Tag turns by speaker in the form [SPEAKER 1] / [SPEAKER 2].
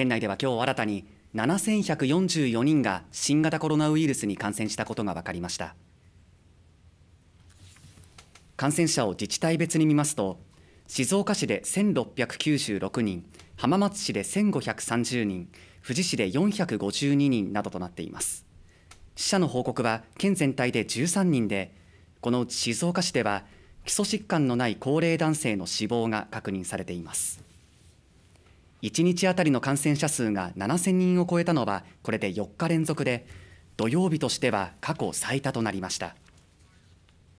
[SPEAKER 1] 県内では今日新たに7144人が新型コロナウイルスに感染したことが分かりました感染者を自治体別に見ますと静岡市で1696人浜松市で1530人富士市で452人などとなっています死者の報告は県全体で13人でこのうち静岡市では基礎疾患のない高齢男性の死亡が確認されています1日当たりの感染者数が7000人を超えたのはこれで4日連続で土曜日としては過去最多となりました。